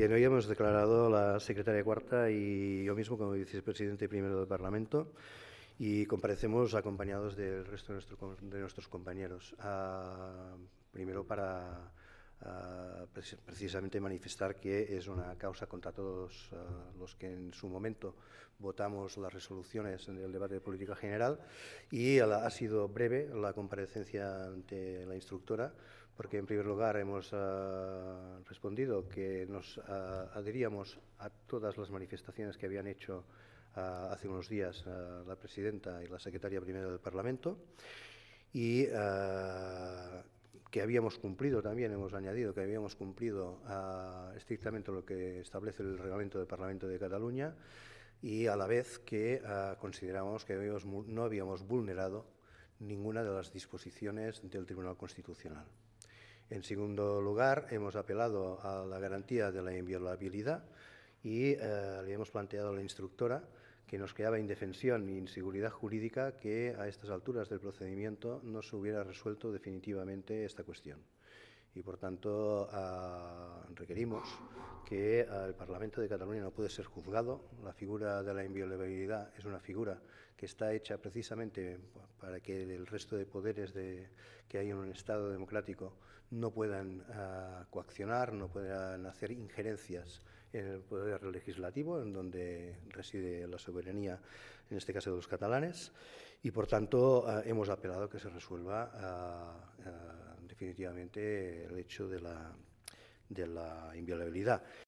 Bien, hoy hemos declarado la secretaria cuarta y yo mismo como vicepresidente primero del Parlamento y comparecemos acompañados del resto de, nuestros compañeros. Ah, primero para ah, precisamente manifestar que es una causa contra todos eh, los que en su momento votamos las resoluciones en el debate de política general y ha sido breve la comparecencia ante la instructora porque en primer lugar hemos eh, respondido que nos eh, adheríamos a todas las manifestaciones que habían hecho hace unos días la presidenta y la secretaria primera del Parlamento y que habíamos cumplido también, hemos añadido que habíamos cumplido ah, estrictamente lo que establece el reglamento del Parlamento de Cataluña y a la vez que ah, consideramos que no habíamos vulnerado ninguna de las disposiciones del Tribunal Constitucional. En segundo lugar, hemos apelado a la garantía de la inviolabilidad y eh, le hemos planteado a la instructora que nos quedaba indefensión e inseguridad jurídica que a estas alturas del procedimiento no se hubiera resuelto definitivamente esta cuestión y por tanto ah, requerimos que ah, el Parlamento de Cataluña no puede ser juzgado. La figura de la inviolabilidad es una figura que está hecha precisamente para que el resto de poderes de, que hay en un Estado democrático no puedan ah, coaccionar, no puedan hacer injerencias en el poder legislativo, en donde reside la soberanía, en este caso de los catalanes, y por tanto hemos apelado que se resuelva definitivamente el hecho de la, de la inviolabilidad.